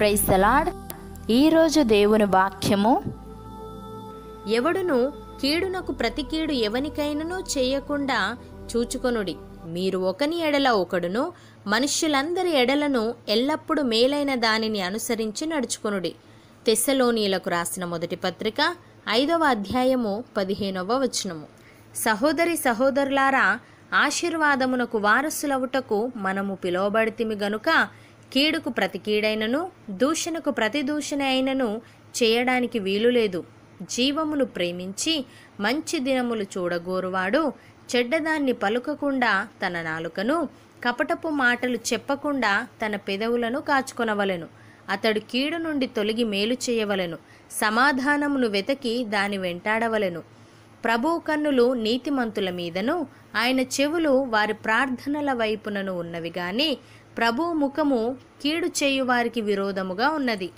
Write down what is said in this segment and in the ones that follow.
praise salad ఈరోజు దేవుని వాక్యము ఎవడును కీడునకు ప్రతి కీడు ఎవనికైనను చేయకుండా చూచుకొనుడి మీరు ఒకని ఎడల ఒకడును మనుష్యులందరి ఎడలను ఎల్లప్పుడూ మేలైన దానిని అనుసరించి నడుచుకొనుడి తెస్సలోనిలకు రాసిన మొదటి పత్రిక ఐదవ అధ్యాయము పదిహేనవ వచనము సహోదరి సహోదరులారా ఆశీర్వాదమునకు వారసులవుటకు మనము పిలువబడితిమి గనుక కీడుకు ప్రతి కీడైనను దూషణకు ప్రతి దూషణ అయినను చేయడానికి వీలు లేదు జీవమును ప్రేమించి మంచి దినములు చూడగోరువాడు చెడ్డదాన్ని పలుకకుండా తన నాలుకను కపటపు మాటలు చెప్పకుండా తన పెదవులను కాచుకొనవలెను అతడు కీడు నుండి తొలగి మేలు చేయవలెను సమాధానమును వెతకి దాని వెంటాడవలెను ప్రభు కన్నులు నీతిమంతుల మీదను ఆయన చెవులు వారి ప్రార్థనల వైపునను ఉన్నవి గాని ప్రభు ముఖము కీడు చేయువారికి విరోధముగా ఉన్నది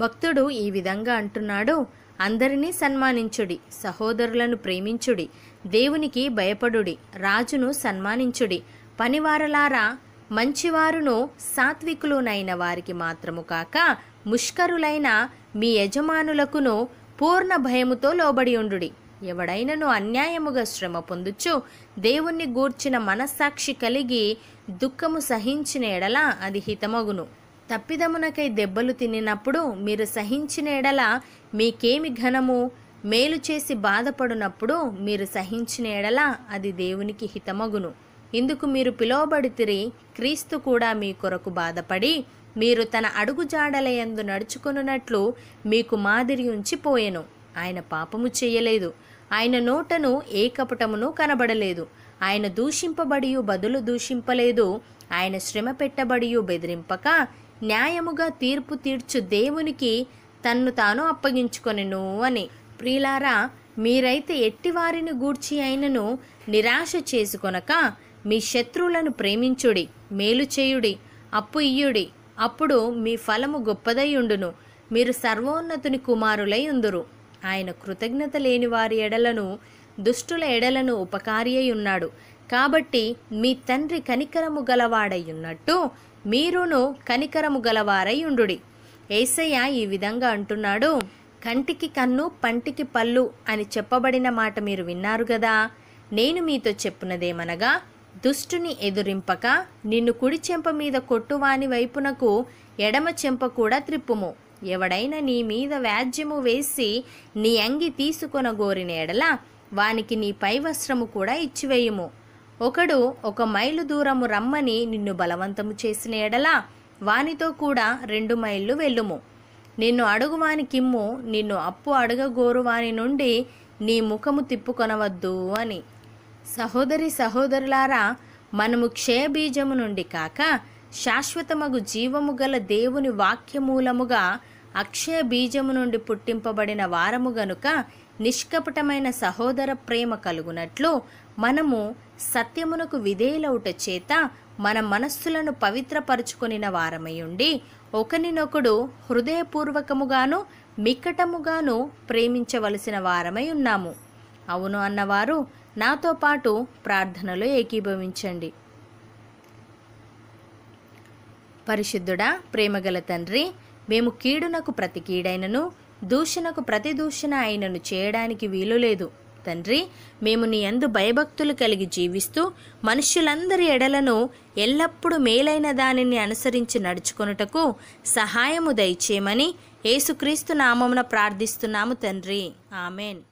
భక్తుడు ఈ విధంగా అంటున్నాడు అందరినీ సన్మానించుడి సహోదరులను ప్రేమించుడి దేవునికి భయపడుడి రాజును సన్మానించుడి పనివారలారా మంచివారును సాత్వికులునైన వారికి మాత్రము కాక ముష్కరులైన మీ యజమానులకును పూర్ణ భయముతో లోబడి ఉండుడి ఎవడైనను అన్యాయముగా శ్రమ పొందుచు దేవుణ్ణి గూర్చిన మనస్సాక్షి కలిగి దుఃఖము సహించిన ఎడల అది హితమగును తప్పిదమునకై దెబ్బలు తినినప్పుడు మీరు సహించిన ఎడల మీకేమి ఘనము మేలు చేసి బాధపడినప్పుడు మీరు సహించిన ఎడల అది దేవునికి హితమగును ఇందుకు మీరు పిలువబడితిరి క్రీస్తు కూడా మీ కొరకు బాధపడి మీరు తన జాడలయందు నడుచుకున్నట్లు మీకు మాదిరి ఉంచిపోయెను ఆయన పాపము చేయలేదు ఆయన నోటను ఏ కపటమును కనబడలేదు ఆయన దూషింపబడియు బదులు దూషింపలేదు ఆయన శ్రమ పెట్టబడియు బెదిరింపక న్యాయముగా తీర్పు తీర్చు దేవునికి తన్ను తాను అప్పగించుకొనెను అని ప్రియులారా మీరైతే ఎట్టివారిని గూడ్చి అయినను నిరాశ చేసుకొనక మీ శత్రువులను ప్రేమించుడి మేలు చేయుడి అప్పు ఇయ్యుడి అప్పుడు మీ ఫలము గొప్పదై ఉండును మీరు సర్వోన్నతుని కుమారులై ఉందురు ఆయన కృతజ్ఞత లేని వారి ఎడలను దుష్టుల ఎడలను ఉపకారియై ఉన్నాడు కాబట్టి మీ తండ్రి కనికరము గలవాడై ఉన్నట్టు మీరును కనికరము గలవారై ఉండుడి ఏసయ్య ఈ విధంగా అంటున్నాడు కంటికి కన్ను పంటికి పళ్ళు అని చెప్పబడిన మాట మీరు విన్నారు కదా నేను మీతో చెప్పినదేమనగా దుష్టుని ఎదురింపక నిన్ను కుడి చెంప మీద కొట్టువాని వైపునకు ఎడమ చెంప కూడా త్రిప్పుము ఎవడైనా నీ మీద వ్యాజ్యము వేసి నీ అంగి తీసుకొనగోరిన ఎడల వానికి నీ పైవస్త్రము కూడా ఇచ్చివేయుము ఒకడు ఒక మైలు దూరము రమ్మని నిన్ను బలవంతము చేసిన ఎడల వానితో కూడా రెండు మైళ్ళు వెళ్ళుము నిన్ను అడుగువాని కిమ్ము నిన్ను అప్పు అడగగోరువాని నుండి నీ ముఖము తిప్పుకొనవద్దు అని సహోదరి సహోదరులారా మనము క్షయబీజము నుండి కాక శాశ్వతమగు జీవము గల దేవుని వాక్యమూలముగా అక్షయ బీజము నుండి పుట్టింపబడిన వారము గనుక నిష్కపటమైన సహోదర ప్రేమ కలుగునట్లు మనము సత్యమునకు విధేయులవుట చేత మన మనస్సులను పవిత్రపరుచుకొనిన వారమై ఉండి ఒకనినొకడు హృదయపూర్వకముగాను మిక్కటముగాను ప్రేమించవలసిన వారమై ఉన్నాము అవును అన్నవారు నాతో పాటు ప్రార్థనలో ఏకీభవించండి పరిశుద్ధుడా ప్రేమగల తండ్రి మేము కీడునకు ప్రతి కీడైనను దూషణకు ప్రతి దూషణ అయినను చేయడానికి వీలులేదు తండ్రి మేము నీ అందు భయభక్తులు కలిగి జీవిస్తూ మనుష్యులందరి ఎడలను ఎల్లప్పుడూ మేలైన దానిని అనుసరించి నడుచుకొనుటకు సహాయము దయచేయమని యేసుక్రీస్తు నామమున ప్రార్థిస్తున్నాము తండ్రి ఆమెన్